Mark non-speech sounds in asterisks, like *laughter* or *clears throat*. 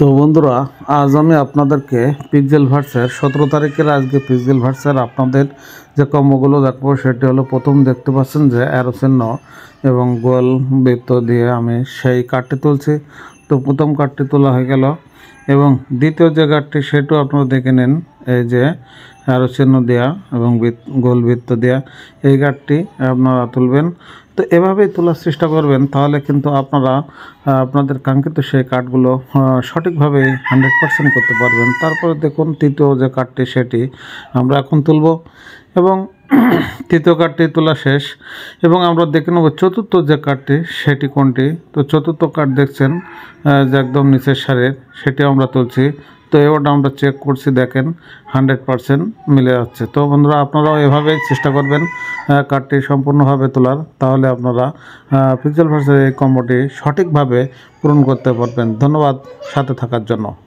তো বন্ধুরা আজ আমি আপনাদেরকে পিকজেল ভার্সের সতেরো তারিখের আজকে পিকজেল ভার্সের আপনাদের যে কম্বগুলো দেখবো সেটি হলো প্রথম দেখতে পাচ্ছেন যে চিহ্ন এবং গোল বৃত্ত দিয়ে আমি সেই কাঠটি তুলছি তো প্রথম কাঠটি তোলা হয়ে গেল এবং দ্বিতীয় যে কাঠটি সেটিও আপনারা দেখে নিন এই যে আরও চিহ্ন দেয়া এবং গোল বৃত্ত দেয়া এই গাঠটি আপনারা তুলবেন তো এভাবেই তোলার চেষ্টা করবেন তাহলে কিন্তু আপনারা আপনাদের কাঙ্ক্ষিত সেই কাঠগুলো সঠিকভাবে হান্ড্রেড পারসেন্ট করতে পারবেন তারপরে দেখুন তৃতীয় যে কাঠটি সেটি আমরা এখন তুলব এবং *clears throat* তৃতীয় কাঠটি তোলা শেষ এবং আমরা দেখে নেব চতুর্থ যে কাঠটি সেটি কোনটি তো চতুর্থ কাঠ দেখছেন যে একদম নিচের সারের সেটি আমরা তুলছি তো এবার ডাউনটা চেক করছি দেখেন হান্ড্রেড পারসেন্ট মিলে যাচ্ছে তো বন্ধুরা আপনারাও এভাবেই চেষ্টা করবেন কার্ডটি সম্পূর্ণভাবে তোলার তাহলে আপনারা পিক্সেল ভার্সের এই কম্বটি সঠিকভাবে পূরণ করতে পারবেন ধন্যবাদ সাথে থাকার জন্য